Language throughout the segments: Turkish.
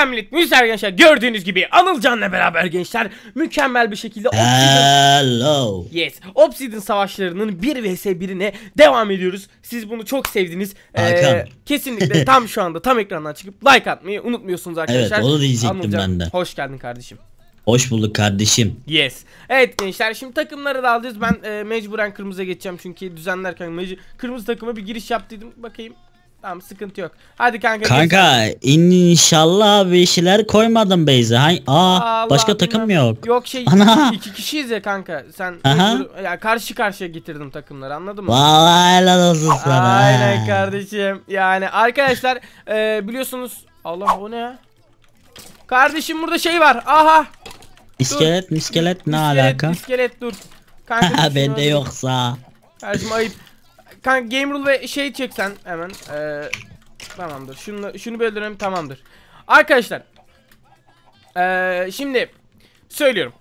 Selam Litmus arkadaşlar. Gördüğünüz gibi Anıl Anılcan'la beraber gençler mükemmel bir şekilde Obsidian... Hello. Yes. Obsidian savaşlarının 1 vs 1'ine devam ediyoruz. Siz bunu çok sevdiniz. Ee, kesinlikle tam şu anda tam ekrandan çıkıp like atmayı unutmuyorsunuz arkadaşlar. Evet onu diyecektim Anılcan, ben de. Hoş geldin kardeşim. Hoş bulduk kardeşim. Yes. Evet gençler şimdi takımları da alacağız. Ben e, mecburen kırmızıya geçeceğim çünkü düzenlerken mecbur... kırmızı takıma bir giriş yaptıydım. Bakayım. Tamam sıkıntı yok. Hadi kanka. Kanka inşallah bir şeyler koymadım Beyza. Hay aa Allah, başka takım bilmem. yok. Yok şey Ana. iki kişiyiz ya kanka. Sen Aha. ya karşı karşıya getirdim takımları anladın mı? Vallahi helal olsun sana. Aynen kardeşim. Yani arkadaşlar e, biliyorsunuz Allah o ne Kardeşim burada şey var. Aha. İskelet, dur. miskelet ne iskelet, alaka? İskelet dur. Kanka şey bende yoksa. Kardeşim ayıp. Kanka game rule ve şey çeksen hemen. Ee, tamamdır. Şunu, şunu böldürelim tamamdır. Arkadaşlar. Ee, şimdi söylüyorum.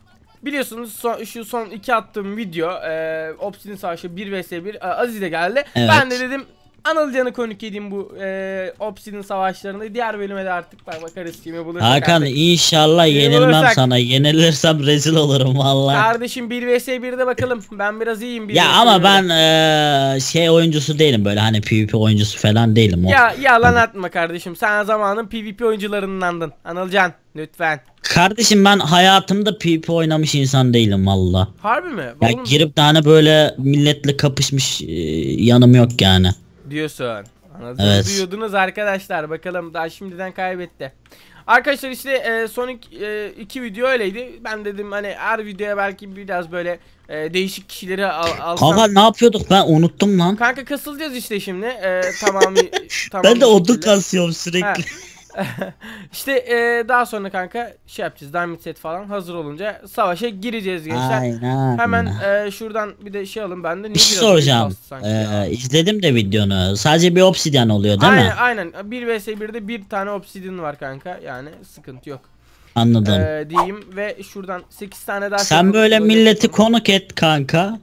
Biliyorsunuz son, şu son iki attığım video e, Obsidian Savaşı 1 vs 1 e, Aziz de geldi. Evet. Ben de dedim Anılcan'ı konuk edeyim bu e, Obsidian savaşlarında. Diğer bölüme de artık bak bakarız kimi bulursak. Hakan artık. inşallah kimi yenilmem bulursak. sana. Yenilirsem rezil olurum valla. Kardeşim 1 vs 1'de bakalım. Ben biraz iyiyim. bir ya ama ben e, şey oyuncusu değilim böyle hani PvP oyuncusu falan değilim. O. Ya yalan atma kardeşim. Sen zamanın PvP oyuncularındandın. Anılcan lütfen. Kardeşim ben hayatımda PvP oynamış insan değilim valla. Harbi mi? Ya Oğlum... girip tane hani böyle milletle kapışmış e, yanım yok yani diyorsun. Anladın evet. duyuyordunuz arkadaşlar. Bakalım daha şimdiden kaybetti. Arkadaşlar işte e, son iki, e, iki video öyleydi. Ben dedim hani her videoya belki biraz böyle e, değişik kişileri al, alsam. Kanka ne yapıyorduk ben unuttum lan. Kanka kasılacağız işte şimdi. E, tamam, tamam. Ben de odun kasıyorum sürekli. Ha. İşte e, daha sonra kanka şey yapacağız. Diamond set falan hazır olunca savaşa gireceğiz gençler. Aynen. Hemen e, şuradan bir de şey alın. Ben de bir şey soracağım. Ee, izledim de videonu. Sadece bir obsidian oluyor değil aynen, mi? Aynen. 1 vs 1'de bir tane obsidian var kanka. Yani sıkıntı yok. Anladım. Ee, diyeyim ve şuradan 8 tane daha. Sen böyle milleti olur. konuk et kanka.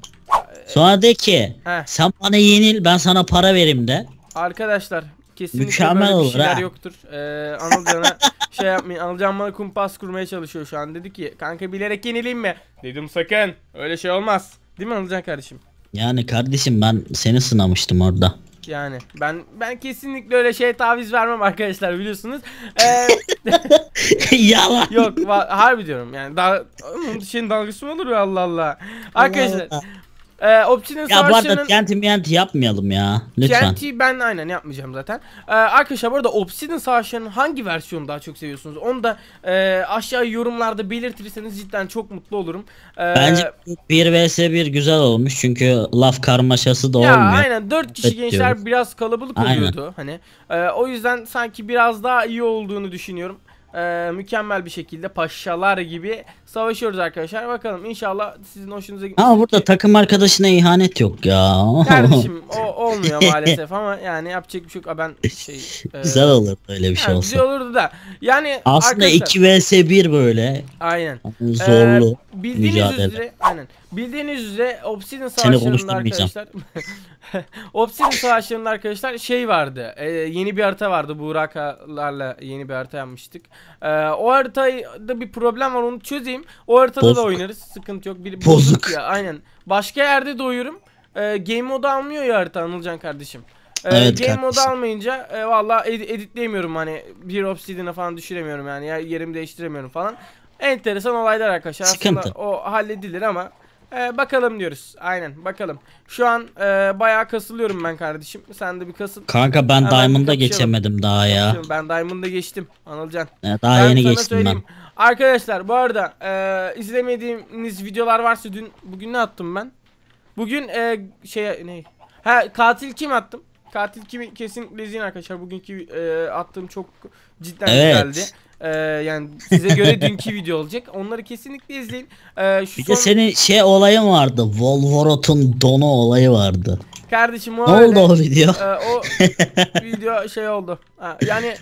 Sonra de ki Heh. sen bana yenil ben sana para verim de. Arkadaşlar Kesinlikle Mükemmel böyle bir şeyler ha. yoktur. Ee, Anıl şey yapmayın. Anıl Can bana kumpas kurmaya çalışıyor şu an. Dedi ki kanka bilerek yenileyim mi? Dedim sakın. Öyle şey olmaz. Değil mi Anıl kardeşim? Yani kardeşim ben seni sınamıştım orada. Yani ben ben kesinlikle öyle şey taviz vermem arkadaşlar biliyorsunuz. Ee, Yalan. Yok harbi diyorum yani. Daha, şeyin dalgası mı olur ya Allah Allah. Arkadaşlar Allah Allah. Ee, Optimus ya bu arada Genti Menti yapmayalım ya. Lütfen. Genti ben aynen yapmayacağım zaten. Ee, arkadaşlar bu arada Obsidian Arşan'ın hangi versiyonu daha çok seviyorsunuz? Onu da e, aşağı yorumlarda belirtirseniz cidden çok mutlu olurum. Ee, Bence 1 vs 1 güzel olmuş çünkü laf karmaşası da ya, olmuyor. Aynen 4 kişi evet, gençler diyoruz. biraz kalabalık aynen. oluyordu. Hani e, o yüzden sanki biraz daha iyi olduğunu düşünüyorum e, mükemmel bir şekilde paşalar gibi savaşıyoruz arkadaşlar. Bakalım inşallah sizin hoşunuza gitmiştir. Ama burada ki... takım arkadaşına ihanet yok ya. Kardeşim o olmuyor maalesef ama yani yapacak bir şey yok. Ben şey, e, güzel olur böyle bir şey yani olsa. Güzel olurdu da. Yani aslında arkadaşlar... 2 vs 1 böyle. Aynen. Hani zorlu. Ee, bildiğiniz mücadele. üzere aynen. Bildiğiniz üzere Obsidian Savaşı'nın arkadaşlar Obsidian Savaşı'nın arkadaşlar şey vardı e, yeni bir harita vardı Burak'larla yeni bir harita yapmıştık e, O haritada bir problem var onu çözeyim O haritada Bozuk. da oynarız sıkıntı yok bir, Bozuk ya, Aynen başka yerde de uyurum e, Game modu almıyor ya harita Anılcan kardeşim e, evet, Game modu almayınca e, valla ed editleyemiyorum hani bir Obsidian'a falan düşüremiyorum yani yerimi değiştiremiyorum falan Enteresan olaylar arkadaşlar Sıkıntı. aslında o halledilir ama ee, bakalım diyoruz. Aynen bakalım. Şu an e, bayağı kasılıyorum ben kardeşim. Sen de bir kasıl. Kanka ben Hemen Diamond'a kapışalım. geçemedim daha ya. Ben Diamond'a geçtim Anılcan. Ya daha Ben yeni geçtim söyleyeyim. ben. Arkadaşlar bu arada e, izlemediğiniz videolar varsa dün bugün ne attım ben? Bugün e, şey ne? Ha katil kim attım? Katil kimi kesin izleyin arkadaşlar. Bugünkü e, attığım çok cidden Evet. güzeldi. Ee, yani size göre dünkü video olacak. Onları kesinlikle izleyin. Ee, şu bir son... de senin şey olayın vardı. Volvorot'un donu olayı vardı. Kardeşim o Ne öyle, oldu o video? E, o video şey oldu. Ha, yani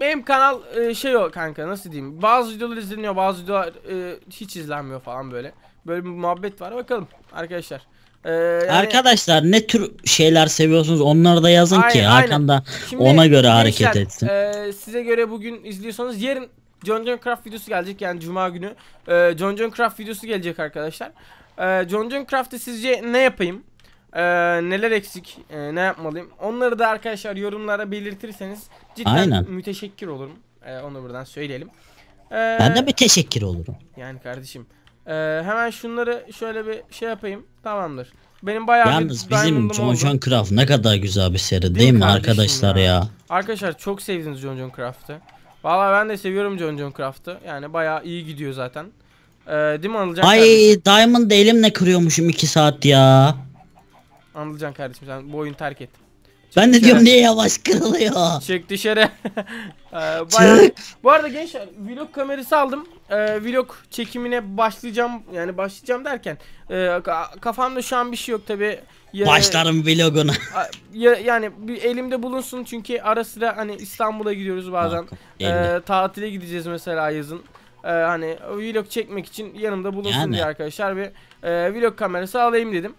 benim kanal e, şey o kanka nasıl diyeyim. Bazı videolar izleniyor bazı videolar e, hiç izlenmiyor falan böyle. Böyle bir muhabbet var bakalım arkadaşlar. Ee, Arkadaşlar ne tür şeyler seviyorsunuz onları da yazın aynen, ki Hakan da ona göre hareket gençler, etsin. E, size göre bugün izliyorsanız yarın John John Craft videosu gelecek yani cuma günü. E, John John Craft videosu gelecek arkadaşlar. E, John John Craft'ı sizce ne yapayım? Ee, neler eksik, e, ne yapmalıyım? Onları da arkadaşlar yorumlara belirtirseniz cidden Aynen. müteşekkir olurum. Ee, onu buradan söyleyelim. Ee, ben de müteşekkir olurum. Yani kardeşim ee, hemen şunları şöyle bir şey yapayım. Tamamdır. Benim bayağı Yalnız bir bizim John John Craft ne kadar güzel bir seri değil, değil mi arkadaşlar ya? ya? Arkadaşlar çok sevdiniz John John Craft'ı. Valla ben de seviyorum John John Craft'ı. Yani bayağı iyi gidiyor zaten. Ee, değil mi Anılcan Ay kardeşim? Diamond'ı elimle kırıyormuşum 2 saat ya. Anılcan kardeşim sen bu oyunu terk et ben de diyorum niye yavaş kırılıyor. Çek dışarı. ee, bayağı... Çık. Bu arada gençler vlog kamerası aldım. Ee, vlog çekimine başlayacağım. Yani başlayacağım derken e, kafamda şu an bir şey yok tabi. Ya, Başlarım vloguna. ya, yani bir elimde bulunsun çünkü ara sıra hani İstanbul'a gidiyoruz bazen. Bak, ee, tatile gideceğiz mesela yazın ee, hani vlog çekmek için yanımda bulunsun yani. diye arkadaşlar bir e, vlog kamerası alayım dedim.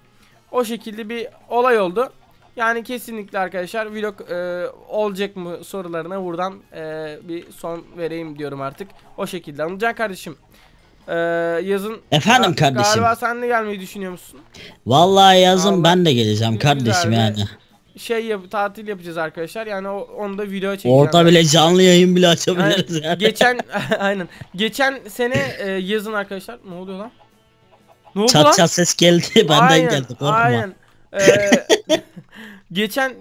O şekilde bir olay oldu. Yani kesinlikle arkadaşlar vlog e, olacak mı sorularına buradan e, bir son vereyim diyorum artık. O şekilde anlayacak kardeşim. Ee, yazın Efendim kardeşim. Galiba sen de gelmeyi düşünüyor musun? Vallahi yazın Vallahi ben de geleceğim kardeşim yani. Şey yap tatil yapacağız arkadaşlar. Yani o, onu da video çekeceğim. Orada bile canlı yayın bile açabiliriz yani. geçen aynen. Geçen sene e, yazın arkadaşlar ne oluyor lan? Ne oldu lan? Çat çat ses geldi benden Aynen, geldi korkma. Aynen. Ee, Geçen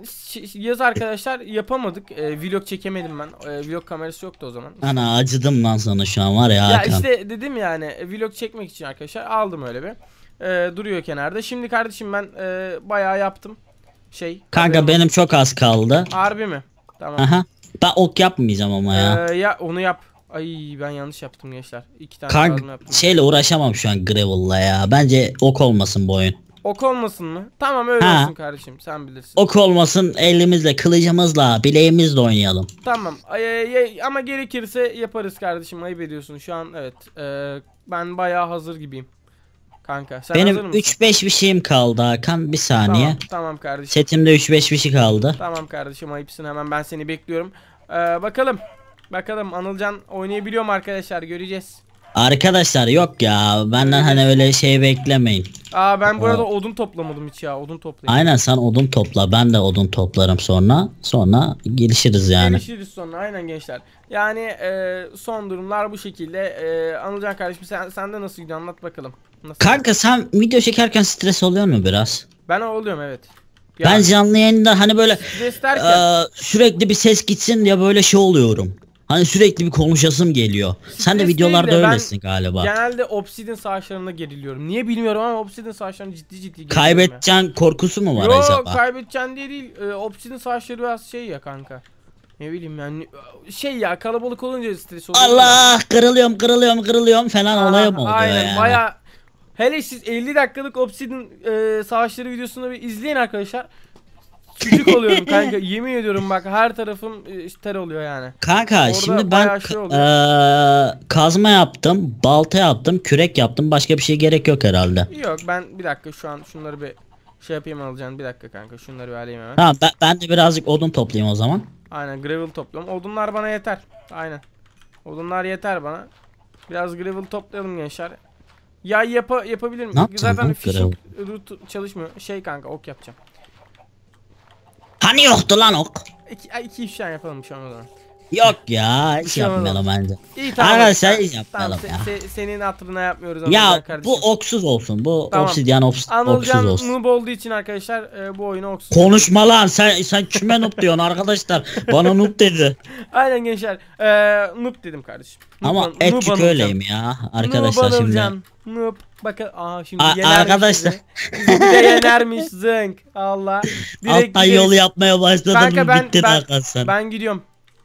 yaz arkadaşlar yapamadık. E, vlog çekemedim ben. E, vlog kamerası yoktu o zaman. Ana acıdım lan sana şu an var ya. Ya Hakan. işte dedim yani e, vlog çekmek için arkadaşlar aldım öyle bir. E, duruyor kenarda. Şimdi kardeşim ben e, bayağı yaptım. Şey. Kanka benim, benim çok az kaldı. Harbi mi? Tamam. Aha. Ben ok yapmayacağım ama ya. Ee, ya onu yap. Ay ben yanlış yaptım gençler. İki tane Kank, yaptım. Şeyle uğraşamam şu an Gravel'la ya. Bence ok olmasın bu oyun. Ok olmasın mı? Tamam öyle Ha. olsun kardeşim sen bilirsin. Ok olmasın elimizle, kılıcımızla, bileğimizle oynayalım. Tamam Ay, ay, ay, ama gerekirse yaparız kardeşim ayıp ediyorsun şu an evet. Ee, ben bayağı hazır gibiyim. Kanka sen Benim mısın? 3-5 bir şeyim kaldı Hakan. Bir saniye. Tamam, tamam kardeşim. Setimde 3-5 bir şey kaldı. Tamam kardeşim ayıpsın hemen ben seni bekliyorum. Ee, bakalım. Bakalım Anılcan oynayabiliyor mu arkadaşlar göreceğiz. Arkadaşlar yok ya benden hani öyle şey beklemeyin. Aa ben burada o... odun toplamadım hiç ya odun toplayayım. Aynen sen odun topla ben de odun toplarım sonra sonra gelişiriz yani. Gelişiriz sonra aynen gençler. Yani e, son durumlar bu şekilde. E, Anılcan kardeşim sen, sen de nasıl gidiyor anlat bakalım. Nasıl? Kanka sen video çekerken stres oluyor mu biraz? Ben oluyorum evet. Ya, ben canlı yayında hani böyle e, sürekli bir ses gitsin ya böyle şey oluyorum. Hani sürekli bir konuşasım geliyor. Sen de videolarda de, öylesin galiba. Genelde Obsidian savaşlarında geriliyorum. Niye bilmiyorum ama Obsidian savaşlarını ciddi ciddi geriliyorum. Kaybedeceğin ya. korkusu mu var Yo, acaba? Yok kaybedeceğin diye değil. Ee, Obsidian savaşları biraz şey ya kanka. Ne bileyim yani şey ya kalabalık olunca stres oluyor. Allah ya. kırılıyorum kırılıyorum kırılıyorum falan Aa, ah, olaya mı aynen, yani? Baya Hele siz 50 dakikalık Obsidian e, savaşları videosunu bir izleyin arkadaşlar. Küçük oluyorum kanka. Yemin ediyorum bak her tarafım e, ter oluyor yani. Kanka Orada şimdi ben şey kazma yaptım, balta yaptım, kürek yaptım. Başka bir şey gerek yok herhalde. Yok ben bir dakika şu an şunları bir şey yapayım alacağım. Bir dakika kanka şunları bir alayım hemen. Tamam ben, ben de birazcık odun toplayayım o zaman. Aynen gravel toplam. Odunlar bana yeter. Aynen. Odunlar yeter bana. Biraz gravel toplayalım gençler. Ya yapa yapabilir miyim? Zaten fişek çalışmıyor. Şey kanka ok yapacağım. Hani yoktu lan ok? İki, iki ifşa yapalım şu an o zaman. Yok ya hiç şey yapmayalım olur. bence. İyi tamam. Arkadaşlar hiç yapmayalım tamam, ya. Se, se, senin hatırına yapmıyoruz ama ya, kardeşim. bu oksuz olsun. Bu tamam. obsidyen oks oksuz olsun. noob olduğu için arkadaşlar e, bu oyunu oksuz. Konuşma olsun. lan sen, sen kime noob diyorsun arkadaşlar. Bana noob dedi. Aynen gençler. E, noob dedim kardeşim. Noob ama etçik öyleyim ya arkadaşlar noob şimdi. Noob Bakın aha şimdi A yenermiş arkadaşlar. Bizi. bizi yenermiş zınk. Allah. Direkt Alttan yol yapmaya başladım. Kanka ben, bitti ben, arkadaşlar. Ben gidiyorum.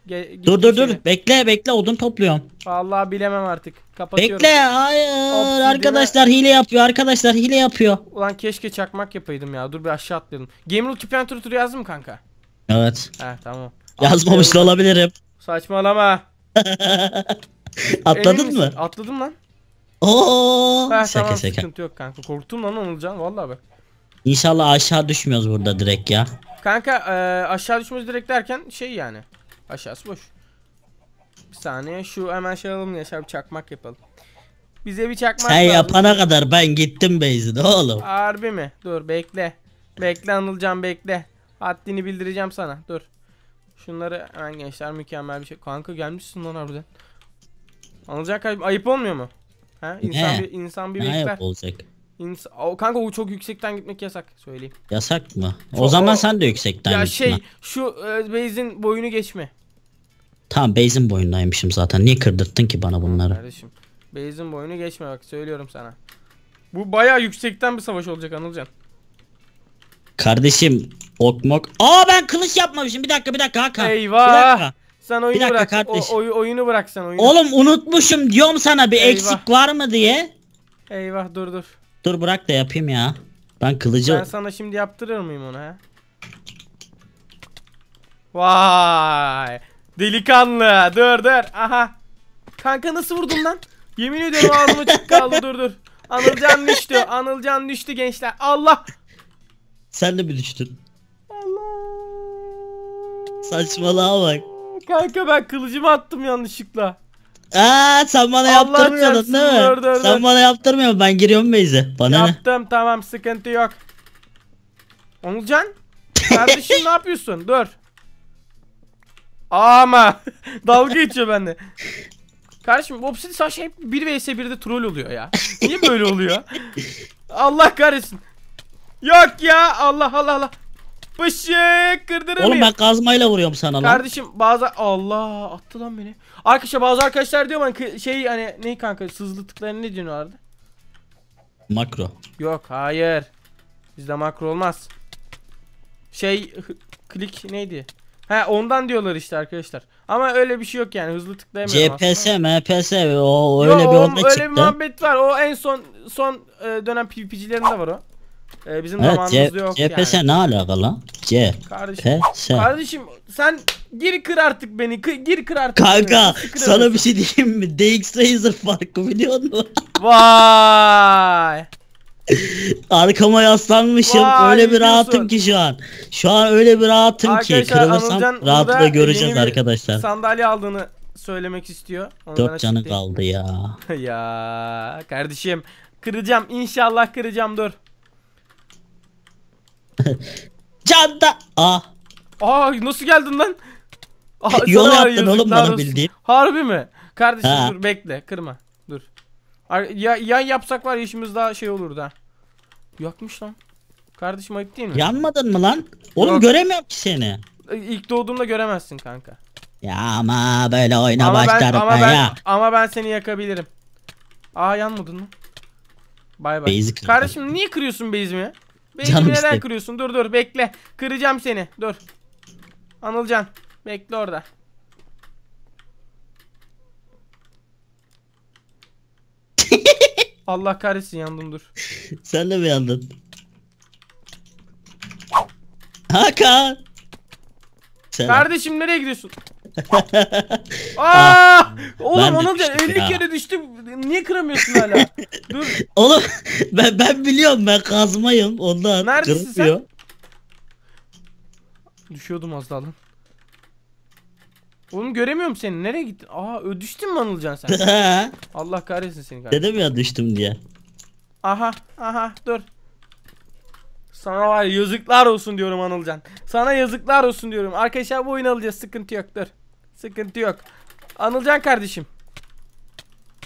Ge dur dur dur. Bekle bekle odun topluyorum. Vallahi bilemem artık. Kapatıyorum. Bekle hayır Obsidine... arkadaşlar hile yapıyor arkadaşlar hile yapıyor. Ulan keşke çakmak yapaydım ya. Dur bir aşağı atlayalım. Game Rule Keep Enter Tour yazdın mı kanka? Evet. He tamam. Yazmamış da olabilirim. Saçmalama. Atladın mı? Atladım lan. Oo. Ha, şaka tamam, şaka. yok kanka. Korktum lan Anılcan vallahi bak. İnşallah aşağı düşmüyoruz burada direkt ya. Kanka e, aşağı düşmüyoruz direkt derken şey yani. Aşağısı boş. Bir saniye şu hemen şey alalım Yaşar bir çakmak yapalım. Bize bir çakmak Sen lazım. yapana kadar ben gittim Beyzin oğlum. Harbi mi? Dur bekle. Bekle anılacağım bekle. Haddini bildireceğim sana. Dur. Şunları hemen gençler mükemmel bir şey. Kanka gelmişsin lan harbiden. anılacak ayıp olmuyor mu? Ha? İnsan ne? bir insan bir ne bekler. olacak? İns kanka o çok yüksekten gitmek yasak söyleyeyim. Yasak mı? Çok o zaman o... sen de yüksekten Ya gitme. şey şu e, base'in boyunu geçme. Tamam base'in boyundaymışım zaten. Niye kırdırttın ki bana bunları? Kardeşim base'in boyunu geçme bak söylüyorum sana. Bu baya yüksekten bir savaş olacak Anılcan. Kardeşim ok mok. Aa ben kılıç yapmamışım. Bir dakika bir dakika Hakan. Eyvah. Sen oyunu bir dakika bırak. O, oy, oyunu bırak sen oyunu. Oğlum unutmuşum diyorum sana bir Eyvah. eksik var mı diye. Eyvah dur dur. Dur bırak da yapayım ya. Ben kılıcı... Ben sana şimdi yaptırır mıyım onu he? Vay. Delikanlı. Dur dur. Aha. Kanka nasıl vurdun lan? Yemin ediyorum ağzım açık kaldı dur dur. Anılcan düştü. Anılcan düştü gençler. Allah. Sen de mi düştün? Allah. Saçmalığa bak. Kanka ben kılıcımı attım yanlışlıkla. Aa sen bana Allah yaptırmıyordun değil mi? Dur, sen dur. bana yaptırmıyorsun ben giriyorum Beyze. Bana Yaptım ne? tamam sıkıntı yok. Onulcan kardeşim ne yapıyorsun? Dur. Ama dalga geçiyor bende. Kardeşim Obsidian Savaşı hep 1 vs 1'de troll oluyor ya. Niye böyle oluyor? Allah kahretsin. Yok ya Allah Allah Allah. Bışı kırdırır Oğlum ben kazmayla vuruyorum sana lan. Kardeşim bazı Allah attı lan beni. Arkadaşlar bazı arkadaşlar diyor bana şey hani ne kanka sızlı tıklarını ne diyorlardı? Makro. Yok hayır. Bizde makro olmaz. Şey klik neydi? He ondan diyorlar işte arkadaşlar. Ama öyle bir şey yok yani hızlı tıklayamıyorum CPS, aslında. MPS o öyle Yo, bir onda çıktı. Öyle bir muhabbet var. O en son son e, dönem PvP'cilerinde var o. Ee, bizim evet, zamanımızda yok CPS yani. ne alakalı? C. Kardeşim, kardeşim sen gir kır artık beni. Kı gir kır artık. Kanka beni. sana bir şey diyeyim mi? DX Razer farkı biliyor musun? Vay. Arkama yaslanmışım. Vay, öyle bir rahatım ki şu an. Şu an öyle bir rahatım arkadaşlar, ki kırılırsam rahatlıkla göreceğiz arkadaşlar. Sandalye aldığını söylemek istiyor. Ondan Dört canı kaldı ya. ya kardeşim kıracağım inşallah kıracağım dur. Canda. Ah. Aa nasıl geldin lan? Aa, Yol yaptın oğlum bana bildiğin. Harbi mi? Kardeşim ha. dur bekle kırma. Dur. Ya, yan yapsak var işimiz daha şey olurdu ha. Yakmış lan. Kardeşim ayıp değil mi? Yanmadın mı lan? Oğlum Yok. göremiyorum ki seni. E, ilk doğduğumda göremezsin kanka. Ya ama böyle oyna ama başlarım ama ben, ben ya. Ama ben seni yakabilirim. Aa yanmadın mı? Bay bay. Kardeşim niye kırıyorsun base'imi? Beni Canım neden işte. kırıyorsun? Dur dur bekle. Kıracağım seni. Dur. Anılcan. Bekle orada. Allah kahretsin yandım dur. Sen de mi yandın? Hakan. Sen Kardeşim nereye gidiyorsun? Aa! Ah, Oğlum Ben de ona da 50 ya. kere düştüm. Niye kıramıyorsun hala? Dur. Oğlum ben ben biliyorum ben kazmayım ondan Neredesin sen? Düşüyordum az daha lan. Oğlum göremiyorum seni. Nereye gittin? Aa düştün mü Anılcan sen? Allah kahretsin seni kardeşim. Dedim ya düştüm diye. Aha aha dur. Sana var yazıklar olsun diyorum Anılcan. Sana yazıklar olsun diyorum. Arkadaşlar bu oyunu alacağız sıkıntı yok dur. Sıkıntı yok. Anılcan kardeşim.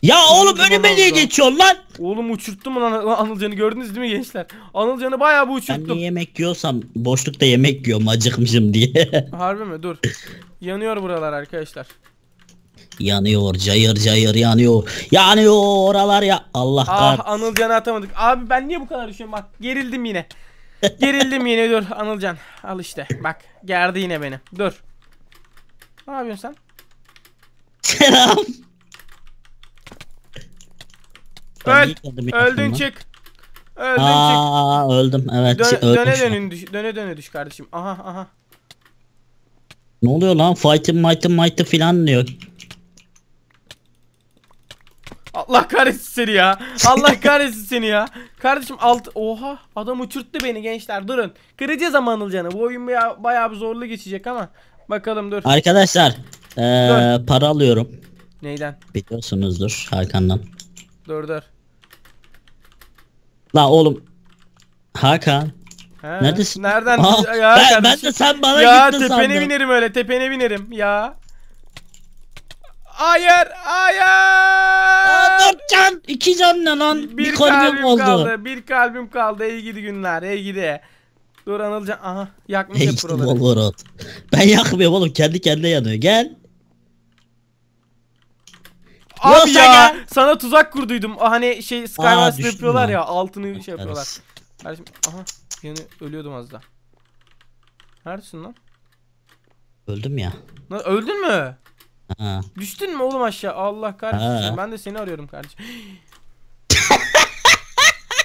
Ya oğlum önüme niye geçiyorsun lan? Oğlum uçurttum lan Anılcan'ı gördünüz değil mi gençler? Anılcan'ı bayağı bu uçurttum. Ben niye yemek yiyorsam boşlukta yemek yiyorum acıkmışım diye. Harbi mi? Dur. Yanıyor buralar arkadaşlar. Yanıyor cayır cayır yanıyor. Yanıyor oralar ya. Allah ah, kahretsin. Anılcan'ı atamadık. Abi ben niye bu kadar düşüyorum bak gerildim yine. gerildim yine dur Anılcan. Al işte bak gerdi yine beni. Dur. Ne yapıyorsun sen? Selam. Öl. Öldün çık. Öldün Aa, çık. öldüm evet. Dö döne, dönün düş döne döne düş kardeşim. Aha aha. Ne oluyor lan? Fight'ın might'ın might'ı filan diyor. Allah kahretsin seni ya. Allah kahretsin seni ya. Kardeşim alt... Oha adam uçurttu beni gençler durun. Kıracağız ama Anılcan'ı. Bu oyun baya, bayağı bir zorlu geçecek ama. Bakalım dur. Arkadaşlar ee, Dur. para alıyorum. Neyden? Biliyorsunuzdur Hakan'dan. Dur dur. La oğlum. Hakan. Ha, Neredesin? Nereden? Aa, ya ben, ben de sen bana ya gittin tepene binerim öyle tepene binerim ya. Hayır hayır. Aa, dört can. İki can ne lan? Bir, kalbim, kalbim oldu. kaldı. Bir kalbim kaldı. İyi gidi günler. İyi gidi. Dur anılacağım. Aha yakmış hep işte buraları. Ben yakmıyorum oğlum. Kendi kendine yanıyor. Gel. Abi Yok ya. Gel. Sana tuzak kurduydum. Ah, hani şey Skywars yapıyorlar ya. ya. Altını şey yapıyorlar. Kardeşim aha. Yani ölüyordum az da. Neredesin lan? Öldüm ya. Lan öldün mü? Ha. Düştün mü oğlum aşağı? Allah kahretsin. Ha. Ben de seni arıyorum kardeşim.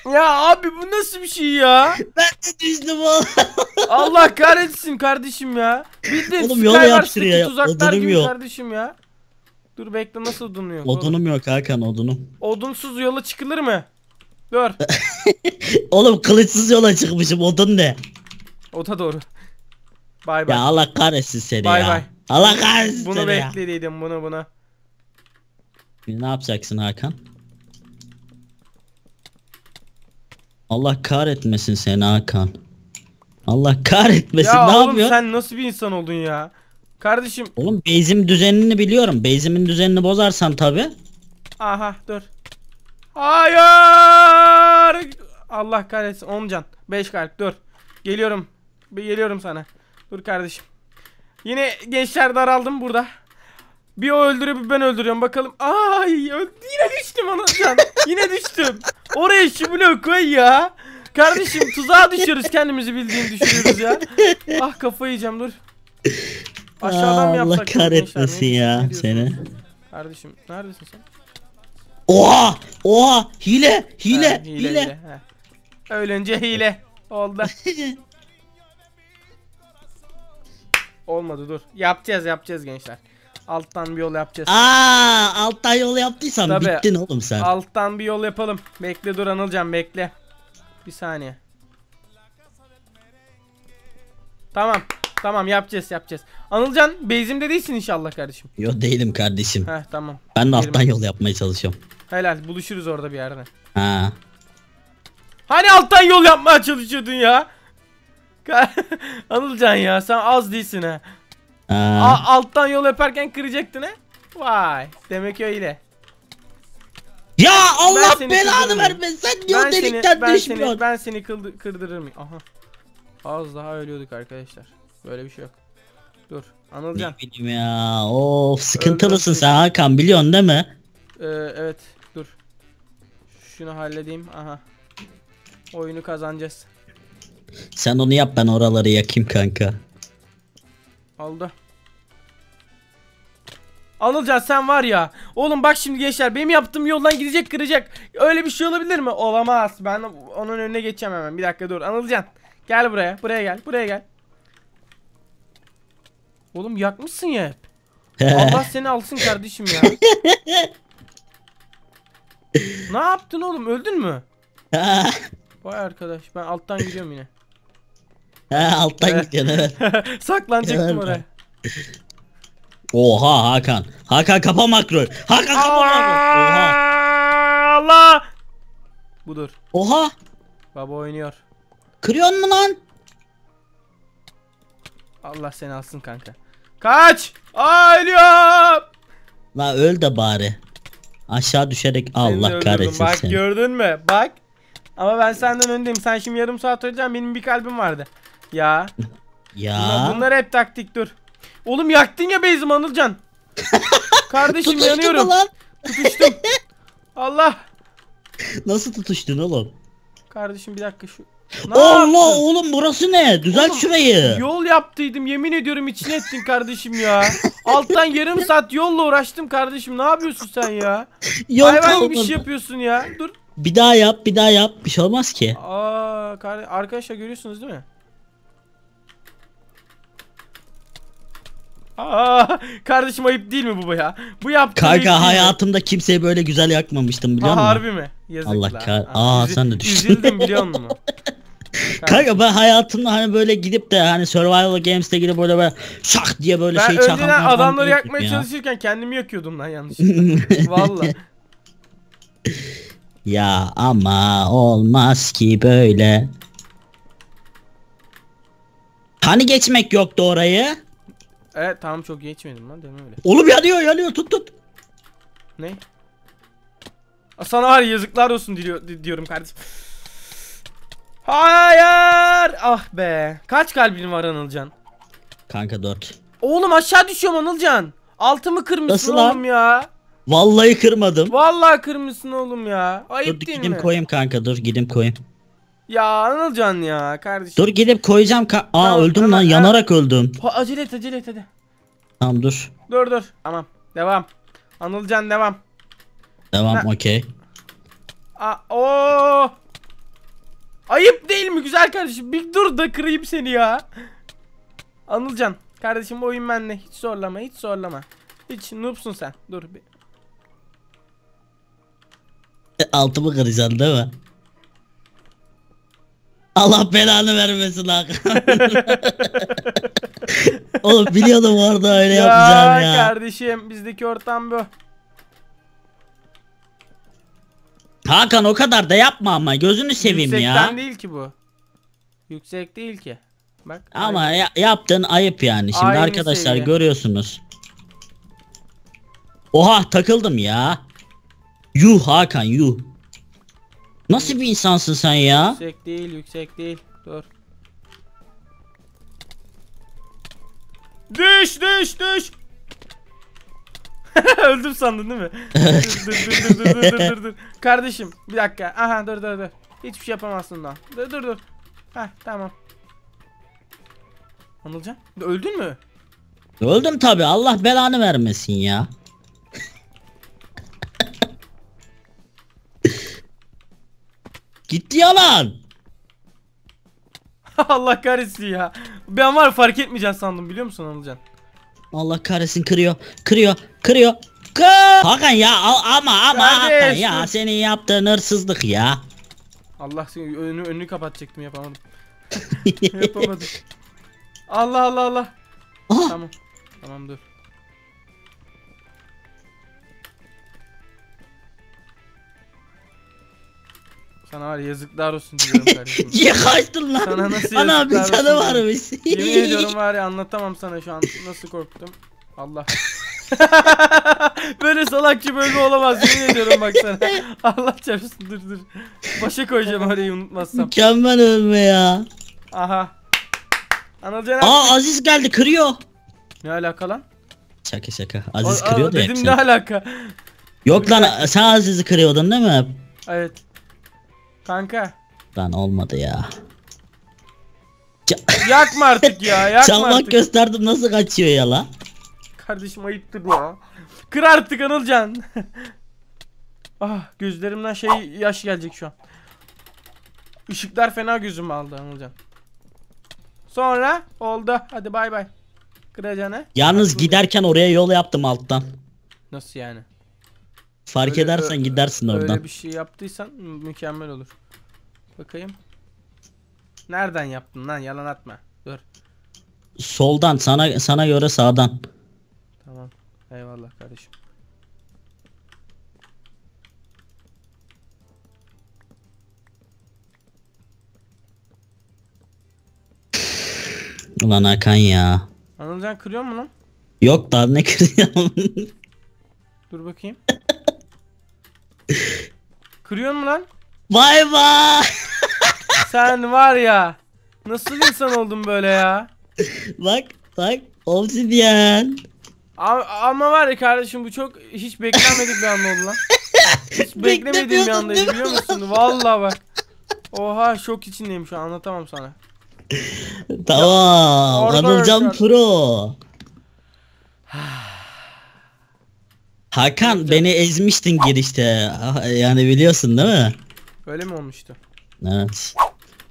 Ya abi bu nasıl bir şey ya? Ben de düştüm oğlum. Allah kahretsin kardeşim ya. Bildim Oğlum yola yapıştır ya. Tuzaklar gibi yok. kardeşim ya. Dur bekle nasıl odunuyor? Odunum yok Hakan odunum. Odunsuz yola çıkılır mı? Dur. Oğlum kılıçsız yola çıkmışım odun ne? Ota doğru. Bay bay. Ya Allah kahretsin seni bye ya. Bay bay. Allah kahretsin bunu seni ya. Bunu beklediydim bunu buna. Ne yapacaksın Hakan? Allah kahretmesin seni Hakan. Allah kahretmesin. Ya ne oğlum yapıyorsun? sen nasıl bir insan oldun ya? Kardeşim. Oğlum bezim düzenini biliyorum. Bezimin düzenini bozarsan tabi. Aha dur. Hayır. Allah kahretsin. 10 can. 5 kalp dur. Geliyorum. geliyorum sana. Dur kardeşim. Yine gençler daraldım burada. Bir o öldürüp ben öldürüyorum bakalım. Ay yine düştüm anacan. yine düştüm. Oraya şu bloğu koy ya. Kardeşim tuzağa düşüyoruz kendimizi bildiğini düşürüyoruz ya. Ah kafayı yiyeceğim dur. Aşağıdan mı yapsak? Allah kahretmesin ya seni. Kardeşim neredesin sen? Oha! Oha! Hile! Hile! Ha, hile! hile. hile. Ölünce hile. Oldu. Olmadı dur. Yapacağız yapacağız gençler. Alttan bir yol yapacağız. Aa, alttan yol yaptıysan Tabii. bittin oğlum sen. Alttan bir yol yapalım. Bekle dur Anılcan bekle. Bir saniye. Tamam. Tamam yapacağız yapacağız. Anılcan bezimde değilsin inşallah kardeşim. Yok değilim kardeşim. Heh tamam. Ben de alttan yol yapmaya çalışıyorum. Helal buluşuruz orada bir yerde. Ha. Hani alttan yol yapmaya çalışıyordun ya? Anılcan ya sen az değilsin ha. Ee. alttan yol yaparken kıracaktın he? Vay. Demek öyle. Ya Allah ben belanı vermesin. Sen niye ben delikten seni, ben Seni, ben seni kıldı, kırdırırım. Aha. Az daha ölüyorduk arkadaşlar. Böyle bir şey yok. Dur. Anılcan. Ne ya. Of sıkıntılısın Öldüm. sen Hakan biliyorsun değil mi? Ee, evet. Dur. Şunu halledeyim. Aha. Oyunu kazanacağız. Sen onu yap ben oraları yakayım kanka. Aldı. Anılcan sen var ya. Oğlum bak şimdi gençler benim yaptığım yoldan gidecek kıracak. Öyle bir şey olabilir mi? Olamaz. Ben onun önüne geçeceğim hemen. Bir dakika dur. Anılcan gel buraya. Buraya gel. Buraya gel. Oğlum yakmışsın ya hep. Allah seni alsın kardeşim ya. ne yaptın oğlum? Öldün mü? Vay arkadaş ben alttan gidiyorum yine. Ha alttan gidiyorsun evet. Saklanacaktım Yanar Oha Hakan. Hakan kapa makro Hakan kapa makroyu. Oha. Allah. Budur. Oha. Baba oynuyor. Kırıyor mu lan? Allah seni alsın kanka. Kaç! Aa ölüyorum. La öl de bari. Aşağı düşerek Allah öldürdüm. kahretsin Bak seni. gördün mü? Bak. Ama ben senden öndeyim. Sen şimdi yarım saat öleceksin. Benim bir kalbim vardı. Ya. Ya. Bunlar, hep taktik dur. Oğlum yaktın ya bezim Anılcan. Kardeşim Tutuştu yanıyorum. Lan. Tutuştum. Allah. Nasıl tutuştun oğlum? Kardeşim bir dakika şu. Allah oğlum burası ne? Düzelt oğlum, şurayı. Yol yaptıydım yemin ediyorum içine ettin kardeşim ya. Alttan yarım saat yolla uğraştım kardeşim. Ne yapıyorsun sen ya? Yol Hayvan gibi bir şey yapıyorsun ya. Dur. Bir daha yap, bir daha yap. Bir şey olmaz ki. Aa, arkadaşlar görüyorsunuz değil mi? Aa, kardeşim ayıp değil mi bu ya? Bu yaptığın Kanka hayatımda kimseye böyle güzel yakmamıştım biliyor musun? Harbi mi? Yazıklar. Allah kar. Aa Üzü sen de düştün. Üzüldüm biliyor musun? Kanka ben hayatımda hani böyle gidip de hani Survival Games'te girip böyle böyle şak diye böyle ben şey çakan. Ben önceden adamları yakmaya ya. çalışırken kendimi yakıyordum lan yanlışlıkla. Valla. Ya ama olmaz ki böyle. Hani geçmek yoktu orayı? Evet tamam çok geçmedim lan deme öyle. Oğlum yanıyor yanıyor tut tut. Ne? Sana var yazıklar olsun diliyor, diyorum kardeşim. Hayır. Ah be. Kaç kalbin var Anılcan? Kanka 4. Oğlum aşağı düşüyorum Anılcan. Altımı kırmışsın Nasıl oğlum ya. Vallahi kırmadım. Vallahi kırmışsın oğlum ya. Ayıp dur, değil gideyim mi? koyayım kanka dur gideyim koyayım. Ya Anılcan ya kardeşim. Dur gidip koyacağım. Ka Aa tamam, öldüm tamam, lan tamam. yanarak öldüm. Ha, acele et acele et hadi. Tamam dur. Dur dur. Tamam devam. Anılcan devam. Devam okey. Aa o. Ayıp değil mi güzel kardeşim? Bir dur da kırayım seni ya. Anılcan kardeşim bu oyun bende. Hiç zorlama hiç zorlama. Hiç noobsun sen. Dur bir. E, altımı kıracaksın değil mi? Allah belanı vermesin Hakan. Oğlum biliyordum orada öyle ya yapacağım ya. kardeşim bizdeki ortam bu. Hakan o kadar da yapma ama gözünü seveyim Yüksekten ya. Yüksekten değil ki bu. Yüksek değil ki. Bak. Ama aynı. ya, yaptığın ayıp yani. Şimdi aynı arkadaşlar seviye. görüyorsunuz. Oha takıldım ya. Yuh Hakan yuh. Nasıl bir insansın sen ya? Yüksek değil yüksek değil. Dur. Düş düş düş. Öldüm sandın değil mi? dur, dur, dur, dur, dur, dur, dur, dur. Kardeşim bir dakika. Aha dur dur dur. Hiçbir şey yapamazsın daha. Dur dur dur. Ha, tamam. Anılcan öldün mü? Öldüm tabi Allah belanı vermesin ya. Gitti yalan. Allah kahretsin ya. Ben var fark etmeyeceğim sandım biliyor musun Anılcan? Allah kahretsin kırıyor. Kırıyor. Kırıyor. Kır. Hakan ya al, ama ama Hakan ya senin yaptığın hırsızlık ya. Allah seni önünü, önünü kapatacaktım yapamadım. yapamadım. Allah Allah Allah. Aha. Tamam. Tamam dur. Sana var yazıklar olsun diyorum kardeşim. kaçtın lan. Sana nasıl yazıklar Ana bir canı olsun diyorum. varmış. Yemin ediyorum var ya anlatamam sana şu an nasıl korktum. Allah. böyle salakçı böyle olamaz yemin ediyorum bak sana. Allah çarpsın dur dur. Başa koyacağım orayı unutmazsam. Mükemmel ölme ya. Aha. Anılcan Aa Aziz geldi kırıyor. Ne alaka lan? Şaka şaka. Aziz kırıyor da Dedim ne alaka? Yok lan sen Aziz'i kırıyordun değil mi? Evet. Kanka. ben olmadı ya. Ça yakma artık ya yakma Çalmak artık. gösterdim nasıl kaçıyor ya la. Kardeşim ayıptır ya. Kır artık Anılcan. ah gözlerimden şey yaş gelecek şu an. Işıklar fena gözüm aldı Anılcan. Sonra oldu. Hadi bay bay. Kıracağına. Yalnız giderken oraya yol yaptım alttan. Nasıl yani? Fark öyle, edersen ö- gidersin öyle oradan. Öyle bir şey yaptıysan mükemmel olur. Bakayım. Nereden yaptın lan yalan atma. Dur. Soldan sana sana göre sağdan. Tamam. Eyvallah kardeşim. Ulan Hakan ya. Anılcan kırıyor mu lan? Yok daha ne kırıyorum. Dur bakayım. Kırıyor mu lan? Vay vay. Sen var ya. Nasıl insan oldun böyle ya? bak bak obsidyen. Ama, ama var ya kardeşim bu çok hiç beklenmedik bir anda oldu lan. Hiç beklemediğim bir andaydı biliyor musun? Vallahi bak. Oha şok içindeyim şu an anlatamam sana. tamam. Anılcan Pro. Hakan beni ezmiştin girişte. Ah, yani biliyorsun değil mi? Öyle mi olmuştu? Evet.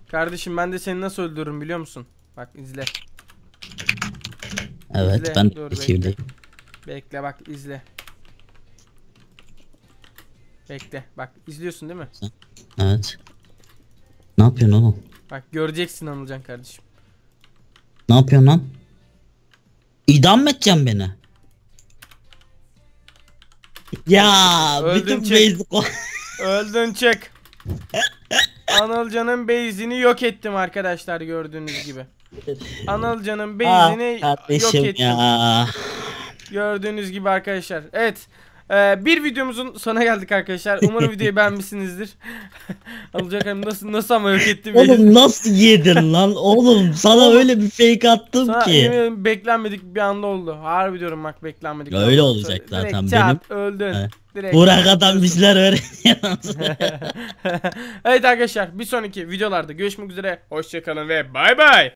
Kardeşim ben de seni nasıl öldürürüm biliyor musun? Bak izle. Evet İzle, ben dur, şey ekirdeyim. Bekle bak izle. Bekle bak izliyorsun değil mi? Evet. Ne yapıyorsun oğlum? Bak göreceksin Anılcan kardeşim. Ne yapıyorsun lan? İdam mı edeceksin beni? Ya Öldün bütün çek. Öldün çık. Anılcan'ın base'ini yok ettim arkadaşlar gördüğünüz gibi. Anılcan'ın ah, base'ini yok ettim. ya. Gördüğünüz gibi arkadaşlar. Evet. Ee, bir videomuzun sonuna geldik arkadaşlar. Umarım videoyu beğenmişsinizdir. Alacak hanım nasıl nasıl ama yok ettim. Oğlum nasıl yedin lan? Oğlum sana Oğlum, öyle bir fake attım sana ki. Eminim, beklenmedik bir anda oldu. Harbi diyorum bak beklenmedik. öyle olacak Sonra, zaten direkt benim. Çarp, öldün. He. Direkt Burak adam bizler öğreniyor. evet arkadaşlar bir sonraki videolarda görüşmek üzere. Hoşçakalın ve bay bay.